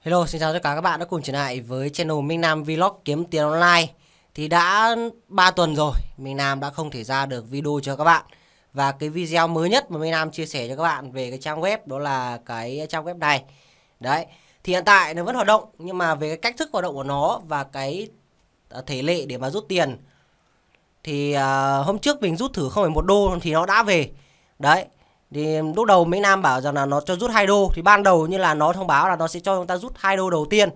Hello, xin chào tất cả các bạn đã cùng trở lại với channel Minh Nam Vlog Kiếm Tiền Online Thì đã 3 tuần rồi, Minh Nam đã không thể ra được video cho các bạn Và cái video mới nhất mà Minh Nam chia sẻ cho các bạn về cái trang web đó là cái trang web này Đấy, thì hiện tại nó vẫn hoạt động nhưng mà về cái cách thức hoạt động của nó và cái à, thể lệ để mà rút tiền Thì uh, hôm trước mình rút thử không phải một đô thì nó đã về Đấy, thì lúc đầu Mỹ Nam bảo rằng là nó cho rút hai đô thì ban đầu như là nó thông báo là nó sẽ cho chúng ta rút hai đô đầu tiên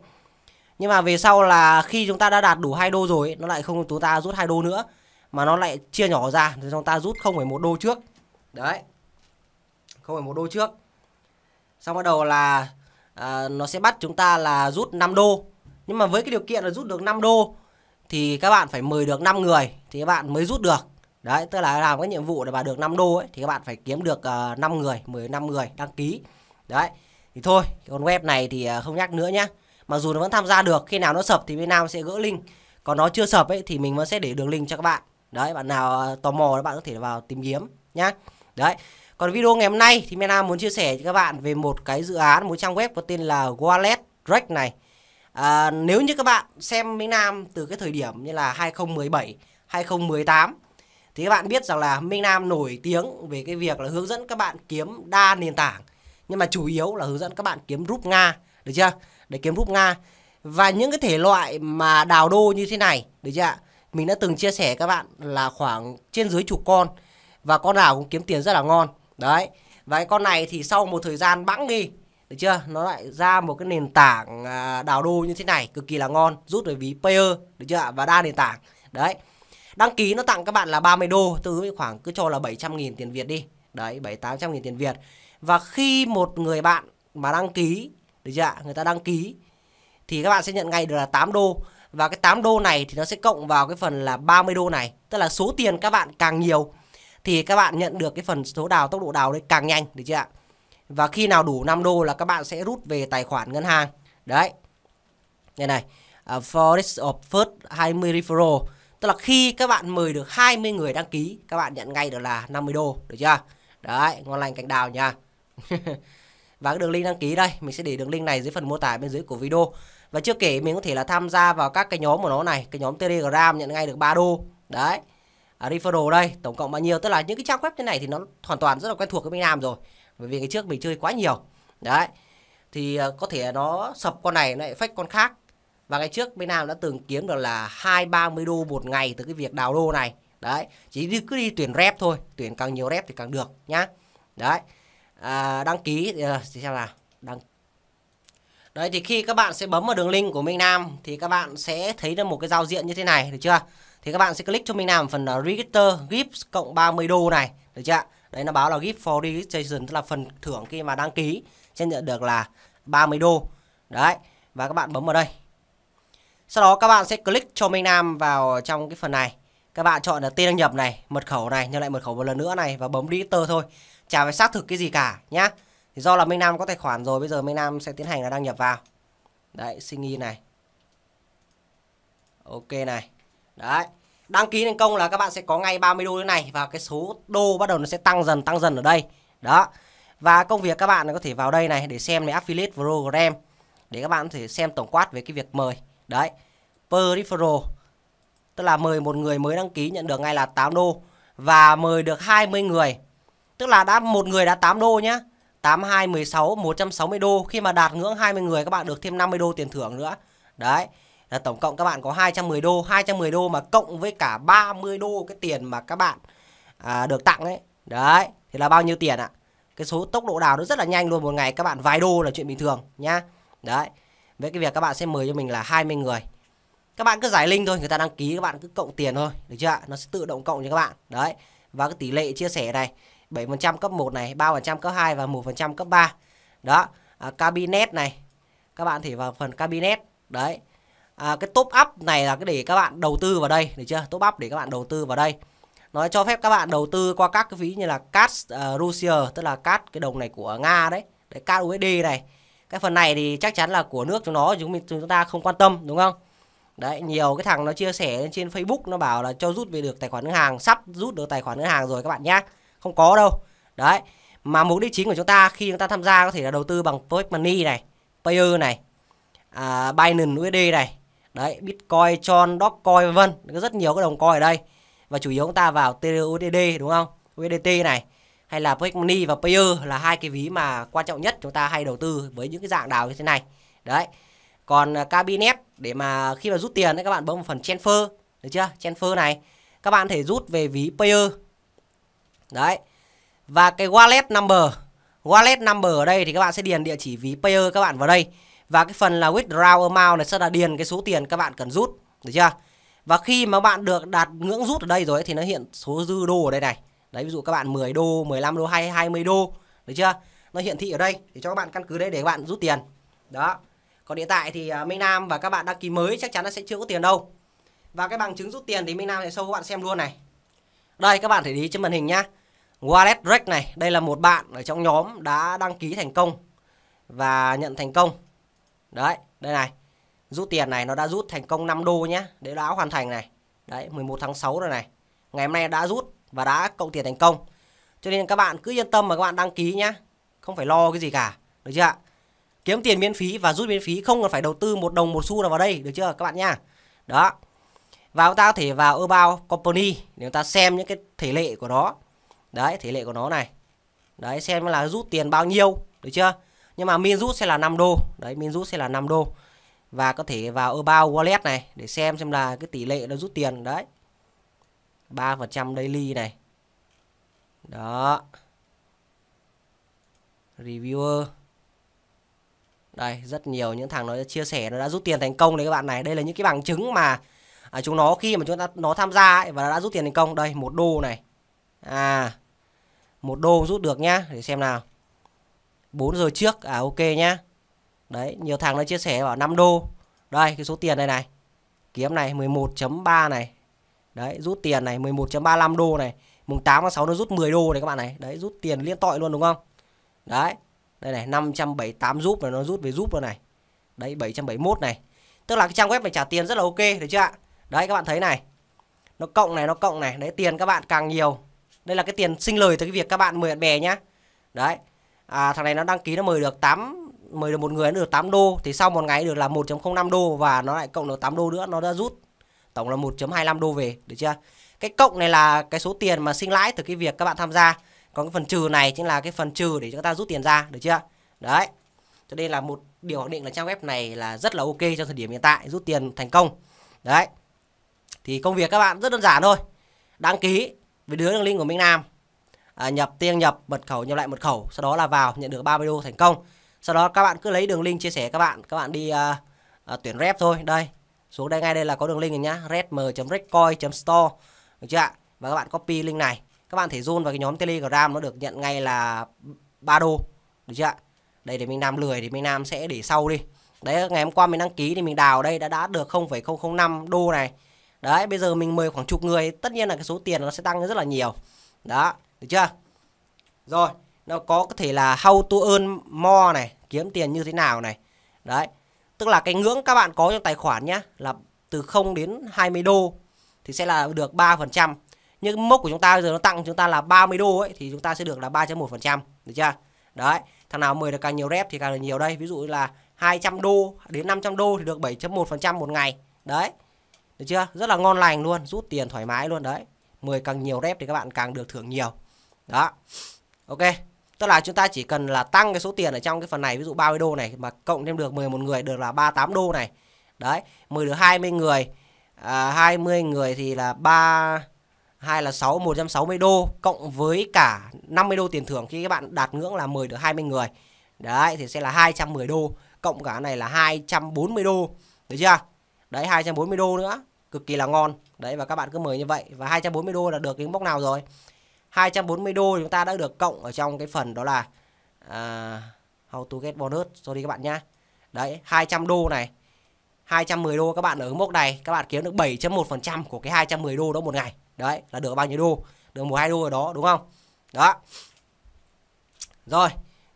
nhưng mà về sau là khi chúng ta đã đạt đủ hai đô rồi ấy, nó lại không chúng ta rút hai đô nữa mà nó lại chia nhỏ ra thì chúng ta rút không phải một đô trước đấy không phải một đô trước xong bắt đầu là à, nó sẽ bắt chúng ta là rút 5 đô nhưng mà với cái điều kiện là rút được 5 đô thì các bạn phải mời được 5 người thì các bạn mới rút được Đấy, tức là làm cái nhiệm vụ để mà được 5 đô ấy thì các bạn phải kiếm được uh, ờ, 5 người, 15 người đăng ký. Đấy. Thì thôi, còn web này thì ờ, không nhắc nữa nhá. Mặc dù nó vẫn tham gia được, khi nào nó sập thì bên Nam sẽ gỡ link. Còn nó chưa sập ấy thì mình vẫn sẽ để đường link cho các bạn. Đấy, bạn nào ờ, tò mò các bạn có thể vào tìm kiếm nhá. Đấy. Còn video ngày hôm nay thì Mena muốn chia sẻ cho các bạn về một cái dự án, một trang web có tên là Wallet Rec này. À, nếu như các bạn xem Minh Nam từ cái thời điểm như là 2017, 2018 thì các bạn biết rằng là Minh Nam nổi tiếng về cái việc là hướng dẫn các bạn kiếm đa nền tảng nhưng mà chủ yếu là hướng dẫn các bạn kiếm rút Nga được chưa để kiếm rút Nga và những cái thể loại mà đào đô như thế này được chưa ạ mình đã từng chia sẻ các bạn là khoảng trên dưới chục con và con nào cũng kiếm tiền rất là ngon đấy và cái con này thì sau một thời gian bẵng đi được chưa nó lại ra một cái nền tảng à, đào đô như thế này cực kỳ là ngon rút về ví payer được chưa ạ và đa nền tảng đấy Đăng ký nó tặng các bạn là 30 đô Từ khoảng cứ cho là 700 nghìn tiền Việt đi Đấy 7-800 nghìn tiền Việt Và khi một người bạn mà đăng ký Được chưa ạ? Người ta đăng ký Thì các bạn sẽ nhận ngay được là 8 đô Và cái 8 đô này thì nó sẽ cộng vào cái phần là 30 đô này Tức là số tiền các bạn càng nhiều Thì các bạn nhận được cái phần số đào tốc độ đào đấy càng nhanh Được chưa ạ? Và khi nào đủ 5 đô là các bạn sẽ rút về tài khoản ngân hàng Đấy Đây này uh, à, Forest of First 20 referral Tức là khi các bạn mời được 20 người đăng ký, các bạn nhận ngay được là 50 đô, được chưa? Đấy, ngon lành cành đào nha. và cái đường link đăng ký đây, mình sẽ để đường link này dưới phần mô tả bên dưới của video. Và chưa kể mình có thể là tham gia vào các cái nhóm của nó này, cái nhóm Telegram nhận ngay được 3 đô. Đấy. À, referral đây, tổng cộng bao nhiêu? Tức là những cái trang web như này thì nó hoàn toàn rất là quen thuộc với mình làm rồi. Bởi vì cái trước mình chơi quá nhiều. Đấy. Thì ờ, có thể nó sập con này lại fake con khác và ngày trước Minh Nam đã từng kiếm được là hai ba mươi đô một ngày từ cái việc đào đô này đấy chỉ đi cứ đi tuyển rep thôi tuyển càng nhiều rep thì càng được nhá đấy à, đăng ký ờ, thì xem nào đăng đấy thì khi các bạn sẽ bấm vào đường link của Minh Nam thì các bạn sẽ thấy được một cái giao diện như thế này được chưa thì các bạn sẽ click cho Minh Nam phần register gift cộng 30 đô này được chưa đấy nó báo là gift for registration tức là phần thưởng khi mà đăng ký sẽ nhận được là 30 đô đấy và các bạn bấm vào đây sau đó các bạn sẽ click cho Minh Nam vào trong cái phần này. Các bạn chọn là tên đăng nhập này, mật khẩu này, nhớ lại mật khẩu một lần nữa này và bấm tờ thôi. Chả phải xác thực cái gì cả nhá. Thì do là Minh Nam có tài khoản rồi, bây giờ Minh Nam sẽ tiến hành là đăng nhập vào. Đấy, xin in này. Ok này. Đấy. Đăng ký thành công là các bạn sẽ có ngay 30 đô như này và cái số đô bắt đầu nó sẽ tăng dần tăng dần ở đây. Đó. Và công việc các bạn có thể vào đây này để xem này affiliate program để các bạn có thể xem tổng quát về cái việc mời. Đấy, peripheral tức là mời một người mới đăng ký nhận được ngay là 8 đô và mời được 20 người. Tức là đã một người đã 8 đô nhá. 8 2 16 160 đô khi mà đạt ngưỡng 20 người các bạn được thêm 50 đô tiền thưởng nữa. Đấy. Là tổng cộng các bạn có 210 đô, 210 đô mà cộng với cả 30 đô cái tiền mà các bạn à, được tặng ấy. Đấy, thì là bao nhiêu tiền ạ? À? Cái số tốc độ đào nó rất là nhanh luôn, một ngày các bạn vài đô là chuyện bình thường nhá. Đấy với cái việc các bạn sẽ mời cho mình là 20 người các bạn cứ giải link thôi người ta đăng ký các bạn cứ cộng tiền thôi được chưa ạ nó sẽ tự động cộng cho các bạn đấy và cái tỷ lệ chia sẻ này 7% cấp 1 này 3% cấp 2 và 1% cấp 3 đó à, cabinet này các bạn thì vào phần cabinet đấy à, cái top up này là cái để các bạn đầu tư vào đây được chưa top up để các bạn đầu tư vào đây nó cho phép các bạn đầu tư qua các cái ví như là CAD uh, à, Russia tức là CAD cái đồng này của Nga đấy đấy CAD USD này cái phần này thì chắc chắn là của nước chúng nó chúng mình chúng ta không quan tâm đúng không đấy nhiều cái thằng nó chia sẻ trên Facebook nó bảo là cho rút về được tài khoản ngân hàng sắp rút được tài khoản ngân hàng rồi các bạn nhé không có đâu đấy mà mục đích chính của chúng ta khi chúng ta tham gia có thể là đầu tư bằng Project Money này Payer này à, Binance USD này đấy Bitcoin, Tron, Dogecoin vân vân rất nhiều cái đồng coin ở đây và chủ yếu chúng ta vào TUSD đúng không USDT này hay là Project Money và Payer là hai cái ví mà quan trọng nhất chúng ta hay đầu tư với những cái dạng đào như thế này. Đấy. Còn à, cabinet để mà khi mà rút tiền đấy các bạn bấm vào phần transfer, được chưa? Transfer này các bạn thể rút về ví Payer. Đấy. Và cái wallet number, wallet number ở đây thì các bạn sẽ điền địa chỉ ví Payer các bạn vào đây. Và cái phần là withdraw amount này sẽ là điền cái số tiền các bạn cần rút, được chưa? Và khi mà bạn được đạt ngưỡng rút ở đây rồi ấy, thì nó hiện số dư đô ở đây này đấy ví dụ các bạn 10 đô 15 đô hay 20 đô được chưa nó hiển thị ở đây để cho các bạn căn cứ đấy để các bạn rút tiền đó còn hiện tại thì à, Minh Nam và các bạn đăng ký mới chắc chắn nó sẽ chưa có tiền đâu và cái bằng chứng rút tiền thì Minh Nam sẽ show các bạn xem luôn này đây các bạn thể đi trên màn hình nhá Wallet Rec này đây là một bạn ở trong nhóm đã đăng ký thành công và nhận thành công đấy đây này rút tiền này nó đã rút thành công 5 đô nhá để đã hoàn thành này đấy 11 tháng 6 rồi này ngày hôm nay đã rút và đã cộng tiền thành công. Cho nên các bạn cứ yên tâm mà các bạn đăng ký nhá. Không phải lo cái gì cả. Được chưa ạ? Kiếm tiền miễn phí và rút miễn phí không cần phải đầu tư một đồng một xu nào vào đây. Được chưa các bạn nha? Đó. Và chúng ta có thể vào About Company để chúng ta xem những cái thể lệ của nó. Đấy, thể lệ của nó này. Đấy, xem là rút tiền bao nhiêu. Được chưa? Nhưng mà min rút sẽ là 5 đô. Đấy, min rút sẽ là 5 đô. Và có thể vào About Wallet này để xem xem là cái tỷ lệ nó rút tiền. Đấy, 3% daily này đó reviewer đây rất nhiều những thằng nó chia sẻ nó đã rút tiền thành công đấy các bạn này đây là những cái bằng chứng mà à, chúng nó khi mà chúng ta nó tham gia ấy, và đã rút tiền thành công đây một đô này à một đô rút được nhá để xem nào 4 giờ trước à ok nhá đấy nhiều thằng nó chia sẻ vào 5 đô đây cái số tiền này này kiếm này 11.3 này Đấy, rút tiền này 11.35 đô này, mùng 8 tháng 6 nó rút 10 đô này các bạn này. Đấy, rút tiền liên tội luôn đúng không? Đấy. Đây này, 578 giúp là nó rút về giúp rồi này. Đấy 771 này. Tức là cái trang web này trả tiền rất là ok được chưa ạ? Đấy các bạn thấy này. Nó cộng này, nó cộng này, đấy tiền các bạn càng nhiều. Đây là cái tiền sinh lời từ cái việc các bạn mời bạn bè nhá. Đấy. À, thằng này nó đăng ký nó mời được 8 mời được một người nó được 8 đô thì sau một ngày được là 1.05 đô và nó lại cộng được 8 đô nữa nó đã rút tổng là 1.25 đô về được chưa cái cộng này là cái số tiền mà sinh lãi từ cái việc các bạn tham gia còn cái phần trừ này chính là cái phần trừ để chúng ta rút tiền ra được chưa đấy cho nên là một điều khẳng định là trang web này là rất là ok trong thời điểm hiện tại rút tiền thành công đấy thì công việc các bạn rất đơn giản thôi đăng ký với đứa đường link của Minh Nam à, nhập tiên nhập mật khẩu nhập lại mật khẩu sau đó là vào nhận được 30 đô thành công sau đó các bạn cứ lấy đường link chia sẻ các bạn các bạn đi uh, uh, tuyển rep thôi đây xuống đây ngay đây là có đường link rồi nhá redm.redcoin.store được chưa ạ và các bạn copy link này các bạn thể zoom vào cái nhóm telegram nó được nhận ngay là ba đô được chưa ạ đây để mình làm lười thì mình làm sẽ để sau đi đấy ngày hôm qua mình đăng ký thì mình đào đây đã đã được 0,005 đô này đấy bây giờ mình mời khoảng chục người tất nhiên là cái số tiền nó sẽ tăng rất là nhiều đó được chưa rồi nó có có thể là how to earn more này kiếm tiền như thế nào này đấy tức là cái ngưỡng các bạn có trong tài khoản nhá là từ 0 đến 20 đô thì sẽ là được 3%. Nhưng mốc của chúng ta bây giờ nó tặng chúng ta là 30 đô ấy thì chúng ta sẽ được là 3.1%, được chưa? Đấy, thằng nào 10 được càng nhiều rep thì càng được nhiều đây, ví dụ là 200 đô đến 500 đô thì được 7.1% một ngày. Đấy. Được chưa? Rất là ngon lành luôn, rút tiền thoải mái luôn đấy. 10 càng nhiều rep thì các bạn càng được thưởng nhiều. Đó. Ok. Tức là chúng ta chỉ cần là tăng cái số tiền ở trong cái phần này ví dụ 30 đô này mà cộng thêm được 11 người được là 38 đô này. Đấy, 10 được 20 người. À, 20 người thì là 3 hay là 6 160 đô cộng với cả 50 đô tiền thưởng khi các bạn đạt ngưỡng là 10 được 20 người. Đấy thì sẽ là 210 đô cộng cả này là 240 đô. Được chưa? Đấy 240 đô nữa, cực kỳ là ngon. Đấy và các bạn cứ mời như vậy và 240 đô là được cái mốc nào rồi? 240 đô chúng ta đã được cộng ở trong cái phần đó là à, how to get bonus sorry các bạn nhá đấy 200 đô này 210 đô các bạn ở mốc này các bạn kiếm được 7.1% của cái 210 đô đó một ngày đấy là được bao nhiêu đô được một hai đô ở đó đúng không đó rồi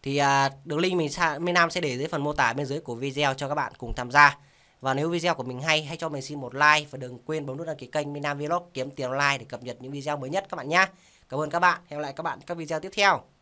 thì à, đường link mình Minh Nam sẽ để dưới phần mô tả bên dưới của video cho các bạn cùng tham gia và nếu video của mình hay hãy cho mình xin một like và đừng quên bấm nút đăng ký kênh Minam Vlog kiếm tiền online để cập nhật những video mới nhất các bạn nhé Cảm ơn các bạn. Hẹn gặp lại các bạn các video tiếp theo.